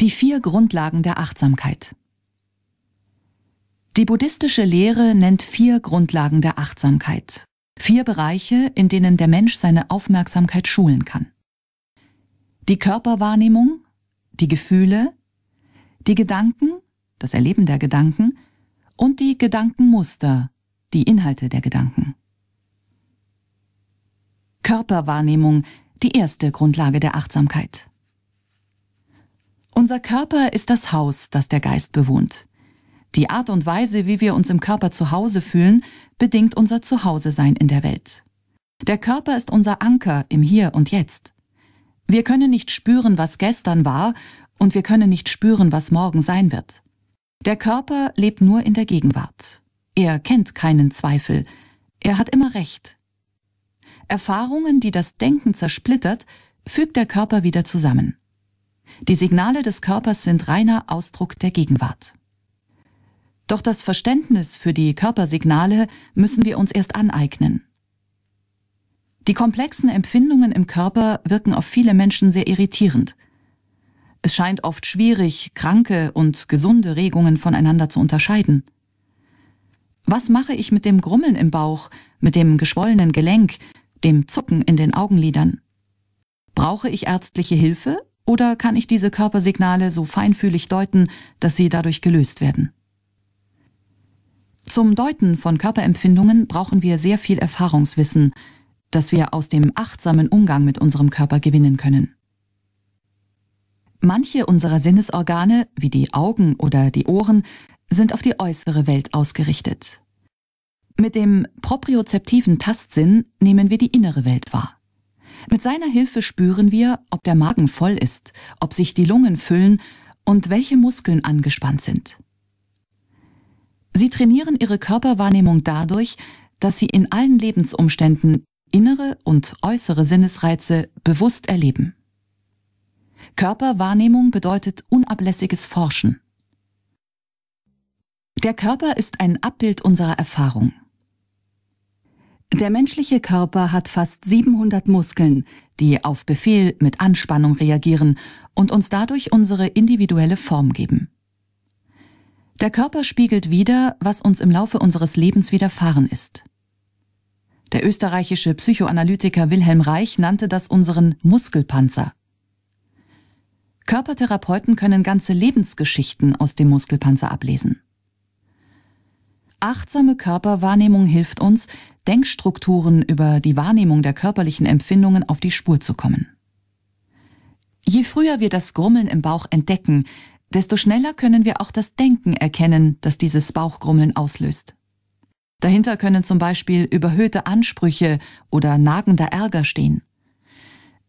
Die vier Grundlagen der Achtsamkeit. Die buddhistische Lehre nennt vier Grundlagen der Achtsamkeit. Vier Bereiche, in denen der Mensch seine Aufmerksamkeit schulen kann. Die Körperwahrnehmung, die Gefühle, die Gedanken, das Erleben der Gedanken und die Gedankenmuster, die Inhalte der Gedanken. Körperwahrnehmung, die erste Grundlage der Achtsamkeit. Unser Körper ist das Haus, das der Geist bewohnt. Die Art und Weise, wie wir uns im Körper zu Hause fühlen, bedingt unser Zuhause-Sein in der Welt. Der Körper ist unser Anker im Hier und Jetzt. Wir können nicht spüren, was gestern war, und wir können nicht spüren, was morgen sein wird. Der Körper lebt nur in der Gegenwart. Er kennt keinen Zweifel. Er hat immer Recht. Erfahrungen, die das Denken zersplittert, fügt der Körper wieder zusammen. Die Signale des Körpers sind reiner Ausdruck der Gegenwart. Doch das Verständnis für die Körpersignale müssen wir uns erst aneignen. Die komplexen Empfindungen im Körper wirken auf viele Menschen sehr irritierend. Es scheint oft schwierig, kranke und gesunde Regungen voneinander zu unterscheiden. Was mache ich mit dem Grummeln im Bauch, mit dem geschwollenen Gelenk, dem Zucken in den Augenlidern? Brauche ich ärztliche Hilfe oder kann ich diese Körpersignale so feinfühlig deuten, dass sie dadurch gelöst werden? Zum Deuten von Körperempfindungen brauchen wir sehr viel Erfahrungswissen, das wir aus dem achtsamen Umgang mit unserem Körper gewinnen können. Manche unserer Sinnesorgane, wie die Augen oder die Ohren, sind auf die äußere Welt ausgerichtet. Mit dem propriozeptiven Tastsinn nehmen wir die innere Welt wahr. Mit seiner Hilfe spüren wir, ob der Magen voll ist, ob sich die Lungen füllen und welche Muskeln angespannt sind. Sie trainieren ihre Körperwahrnehmung dadurch, dass sie in allen Lebensumständen innere und äußere Sinnesreize bewusst erleben. Körperwahrnehmung bedeutet unablässiges Forschen. Der Körper ist ein Abbild unserer Erfahrung. Der menschliche Körper hat fast 700 Muskeln, die auf Befehl mit Anspannung reagieren und uns dadurch unsere individuelle Form geben. Der Körper spiegelt wieder, was uns im Laufe unseres Lebens widerfahren ist. Der österreichische Psychoanalytiker Wilhelm Reich nannte das unseren Muskelpanzer. Körpertherapeuten können ganze Lebensgeschichten aus dem Muskelpanzer ablesen. Achtsame Körperwahrnehmung hilft uns, Denkstrukturen über die Wahrnehmung der körperlichen Empfindungen auf die Spur zu kommen. Je früher wir das Grummeln im Bauch entdecken, desto schneller können wir auch das Denken erkennen, das dieses Bauchgrummeln auslöst. Dahinter können zum Beispiel überhöhte Ansprüche oder nagender Ärger stehen.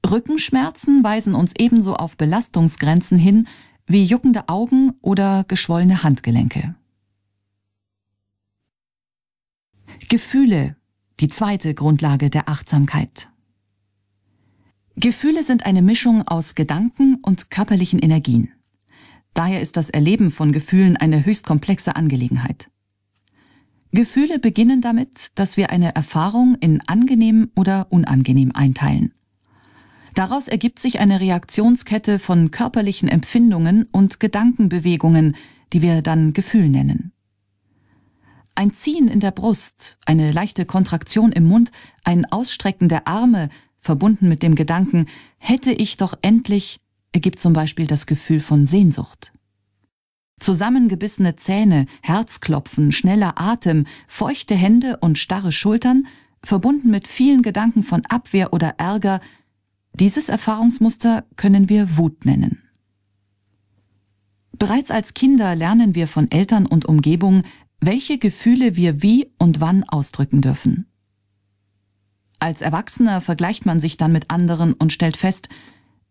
Rückenschmerzen weisen uns ebenso auf Belastungsgrenzen hin wie juckende Augen oder geschwollene Handgelenke. Gefühle die zweite Grundlage der Achtsamkeit. Gefühle sind eine Mischung aus Gedanken und körperlichen Energien. Daher ist das Erleben von Gefühlen eine höchst komplexe Angelegenheit. Gefühle beginnen damit, dass wir eine Erfahrung in angenehm oder unangenehm einteilen. Daraus ergibt sich eine Reaktionskette von körperlichen Empfindungen und Gedankenbewegungen, die wir dann Gefühl nennen. Ein Ziehen in der Brust, eine leichte Kontraktion im Mund, ein Ausstrecken der Arme, verbunden mit dem Gedanken, hätte ich doch endlich, ergibt zum Beispiel das Gefühl von Sehnsucht. Zusammengebissene Zähne, Herzklopfen, schneller Atem, feuchte Hände und starre Schultern, verbunden mit vielen Gedanken von Abwehr oder Ärger, dieses Erfahrungsmuster können wir Wut nennen. Bereits als Kinder lernen wir von Eltern und Umgebung, welche Gefühle wir wie und wann ausdrücken dürfen. Als Erwachsener vergleicht man sich dann mit anderen und stellt fest,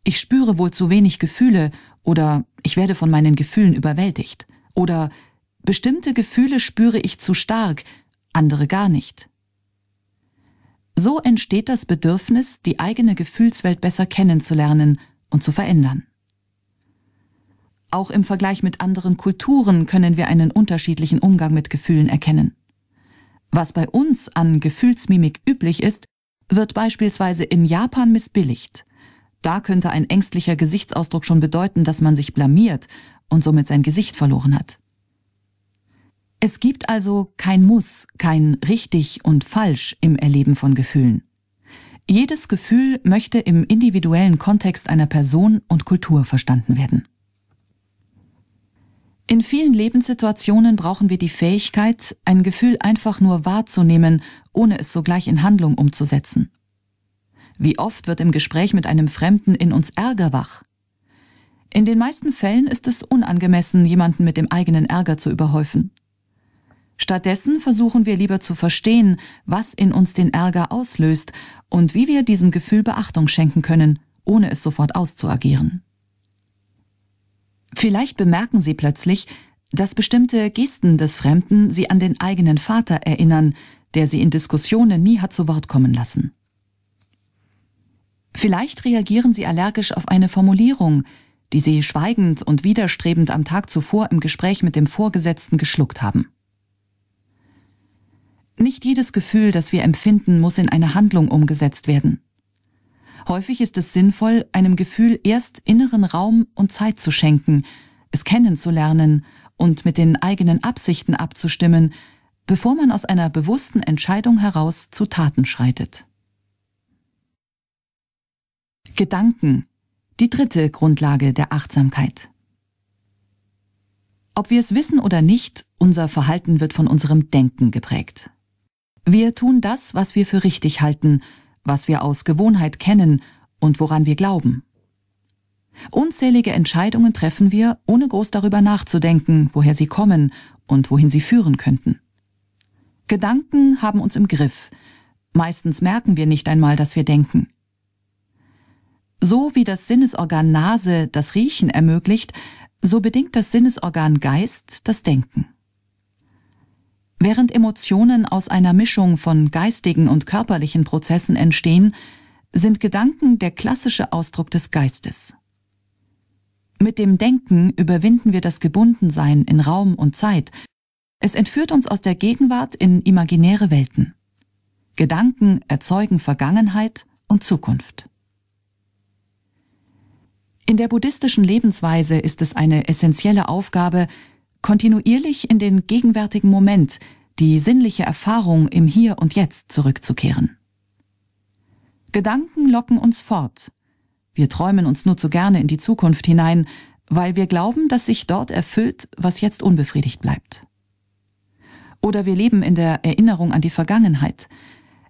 ich spüre wohl zu wenig Gefühle oder ich werde von meinen Gefühlen überwältigt oder bestimmte Gefühle spüre ich zu stark, andere gar nicht. So entsteht das Bedürfnis, die eigene Gefühlswelt besser kennenzulernen und zu verändern. Auch im Vergleich mit anderen Kulturen können wir einen unterschiedlichen Umgang mit Gefühlen erkennen. Was bei uns an Gefühlsmimik üblich ist, wird beispielsweise in Japan missbilligt. Da könnte ein ängstlicher Gesichtsausdruck schon bedeuten, dass man sich blamiert und somit sein Gesicht verloren hat. Es gibt also kein Muss, kein richtig und falsch im Erleben von Gefühlen. Jedes Gefühl möchte im individuellen Kontext einer Person und Kultur verstanden werden. In vielen Lebenssituationen brauchen wir die Fähigkeit, ein Gefühl einfach nur wahrzunehmen, ohne es sogleich in Handlung umzusetzen. Wie oft wird im Gespräch mit einem Fremden in uns Ärger wach? In den meisten Fällen ist es unangemessen, jemanden mit dem eigenen Ärger zu überhäufen. Stattdessen versuchen wir lieber zu verstehen, was in uns den Ärger auslöst und wie wir diesem Gefühl Beachtung schenken können, ohne es sofort auszuagieren. Vielleicht bemerken sie plötzlich, dass bestimmte Gesten des Fremden sie an den eigenen Vater erinnern, der sie in Diskussionen nie hat zu Wort kommen lassen. Vielleicht reagieren sie allergisch auf eine Formulierung, die sie schweigend und widerstrebend am Tag zuvor im Gespräch mit dem Vorgesetzten geschluckt haben. Nicht jedes Gefühl, das wir empfinden, muss in eine Handlung umgesetzt werden. Häufig ist es sinnvoll, einem Gefühl erst inneren Raum und Zeit zu schenken, es kennenzulernen und mit den eigenen Absichten abzustimmen, bevor man aus einer bewussten Entscheidung heraus zu Taten schreitet. Gedanken. Die dritte Grundlage der Achtsamkeit. Ob wir es wissen oder nicht, unser Verhalten wird von unserem Denken geprägt. Wir tun das, was wir für richtig halten, was wir aus Gewohnheit kennen und woran wir glauben. Unzählige Entscheidungen treffen wir, ohne groß darüber nachzudenken, woher sie kommen und wohin sie führen könnten. Gedanken haben uns im Griff. Meistens merken wir nicht einmal, dass wir denken. So wie das Sinnesorgan Nase das Riechen ermöglicht, so bedingt das Sinnesorgan Geist das Denken. Während Emotionen aus einer Mischung von geistigen und körperlichen Prozessen entstehen, sind Gedanken der klassische Ausdruck des Geistes. Mit dem Denken überwinden wir das Gebundensein in Raum und Zeit. Es entführt uns aus der Gegenwart in imaginäre Welten. Gedanken erzeugen Vergangenheit und Zukunft. In der buddhistischen Lebensweise ist es eine essentielle Aufgabe, kontinuierlich in den gegenwärtigen Moment, die sinnliche Erfahrung im Hier und Jetzt zurückzukehren. Gedanken locken uns fort. Wir träumen uns nur zu gerne in die Zukunft hinein, weil wir glauben, dass sich dort erfüllt, was jetzt unbefriedigt bleibt. Oder wir leben in der Erinnerung an die Vergangenheit.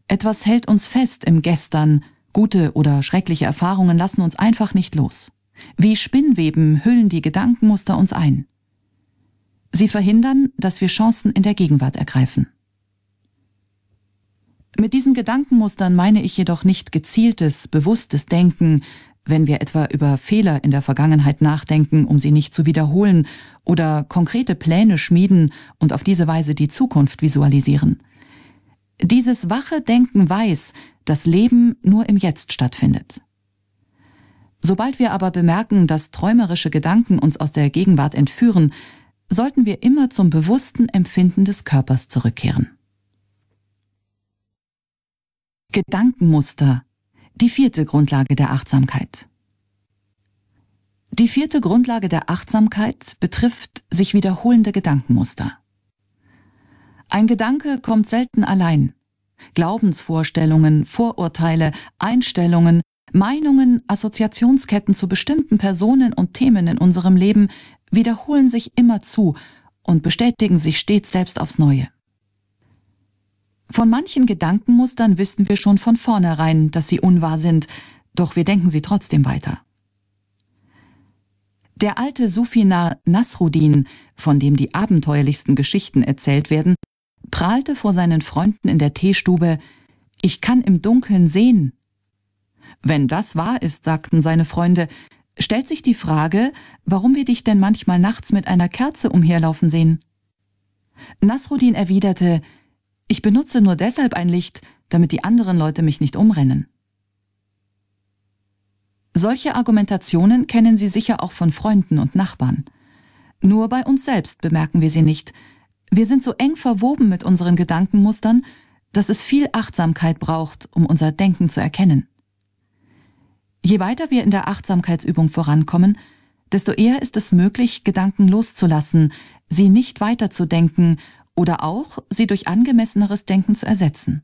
Etwas hält uns fest im Gestern, gute oder schreckliche Erfahrungen lassen uns einfach nicht los. Wie Spinnweben hüllen die Gedankenmuster uns ein. Sie verhindern, dass wir Chancen in der Gegenwart ergreifen. Mit diesen Gedankenmustern meine ich jedoch nicht gezieltes, bewusstes Denken, wenn wir etwa über Fehler in der Vergangenheit nachdenken, um sie nicht zu wiederholen, oder konkrete Pläne schmieden und auf diese Weise die Zukunft visualisieren. Dieses wache Denken weiß, dass Leben nur im Jetzt stattfindet. Sobald wir aber bemerken, dass träumerische Gedanken uns aus der Gegenwart entführen, sollten wir immer zum bewussten Empfinden des Körpers zurückkehren. Gedankenmuster, die vierte Grundlage der Achtsamkeit. Die vierte Grundlage der Achtsamkeit betrifft sich wiederholende Gedankenmuster. Ein Gedanke kommt selten allein. Glaubensvorstellungen, Vorurteile, Einstellungen, Meinungen, Assoziationsketten zu bestimmten Personen und Themen in unserem Leben wiederholen sich immer zu und bestätigen sich stets selbst aufs Neue. Von manchen Gedankenmustern wissen wir schon von vornherein, dass sie unwahr sind, doch wir denken sie trotzdem weiter. Der alte Sufina Nasruddin, von dem die abenteuerlichsten Geschichten erzählt werden, prahlte vor seinen Freunden in der Teestube, ich kann im Dunkeln sehen. Wenn das wahr ist, sagten seine Freunde, stellt sich die Frage, warum wir dich denn manchmal nachts mit einer Kerze umherlaufen sehen. Nasruddin erwiderte, ich benutze nur deshalb ein Licht, damit die anderen Leute mich nicht umrennen. Solche Argumentationen kennen Sie sicher auch von Freunden und Nachbarn. Nur bei uns selbst bemerken wir sie nicht. Wir sind so eng verwoben mit unseren Gedankenmustern, dass es viel Achtsamkeit braucht, um unser Denken zu erkennen. Je weiter wir in der Achtsamkeitsübung vorankommen, desto eher ist es möglich, Gedanken loszulassen, sie nicht weiterzudenken oder auch sie durch angemesseneres Denken zu ersetzen.